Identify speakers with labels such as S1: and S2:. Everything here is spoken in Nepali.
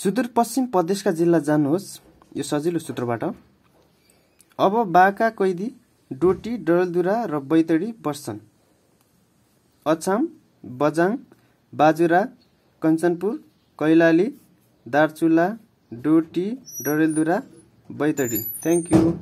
S1: सुदूरपश्चिम प्रदेशका जिल्ला जानुहोस् यो सजिलो सूत्रबाट अब बाका कैदी डोटी डरलदुरा र बैतडी बस्छन् अछाम बजाङ बाजुरा कञ्चनपुर कैलाली दार्चुला डोटी डरेलदुरा बैतडी थ्याङ्क यू